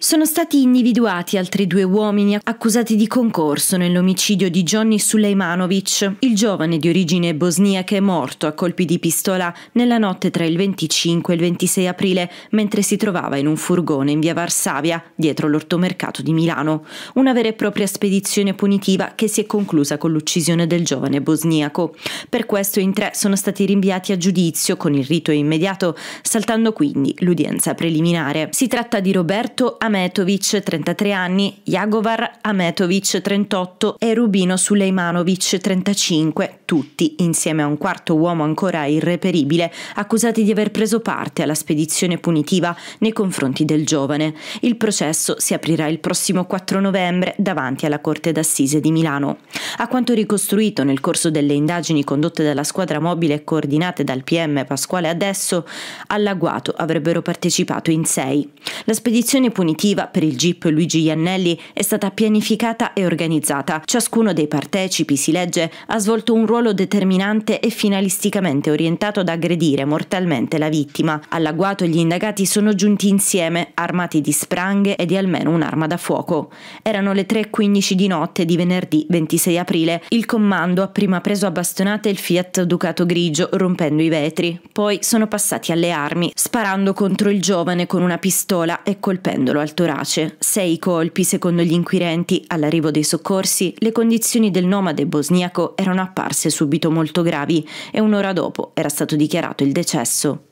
Sono stati individuati altri due uomini accusati di concorso nell'omicidio di Johnny Suleimanovic, il giovane di origine bosniaca è morto a colpi di pistola nella notte tra il 25 e il 26 aprile mentre si trovava in un furgone in via Varsavia, dietro l'ortomercato di Milano. Una vera e propria spedizione punitiva che si è conclusa con l'uccisione del giovane bosniaco. Per questo in tre sono stati rinviati a giudizio con il rito immediato, saltando quindi l'udienza preliminare. Si tratta di Roberto Antonio Ametovic, 33 anni, Jagovar Ametovic, 38 e Rubino Suleimanovic, 35, tutti insieme a un quarto uomo ancora irreperibile, accusati di aver preso parte alla spedizione punitiva nei confronti del giovane. Il processo si aprirà il prossimo 4 novembre davanti alla Corte d'Assise di Milano. A quanto ricostruito nel corso delle indagini condotte dalla squadra mobile e coordinate dal PM Pasquale Adesso, all'agguato avrebbero partecipato in sei. La spedizione punitiva per il GIP Luigi Iannelli è stata pianificata e organizzata. Ciascuno dei partecipi, si legge, ha svolto un ruolo determinante e finalisticamente orientato ad aggredire mortalmente la vittima. All'agguato gli indagati sono giunti insieme, armati di spranghe e di almeno un'arma da fuoco. Erano le 3.15 di notte di venerdì 26 aprile. Il comando ha prima preso a bastonate il Fiat Ducato Grigio, rompendo i vetri. Poi sono passati alle armi, sparando contro il giovane con una pistola e colpendolo al torace. Sei colpi, secondo gli inquirenti, all'arrivo dei soccorsi, le condizioni del nomade bosniaco erano apparse subito molto gravi e un'ora dopo era stato dichiarato il decesso.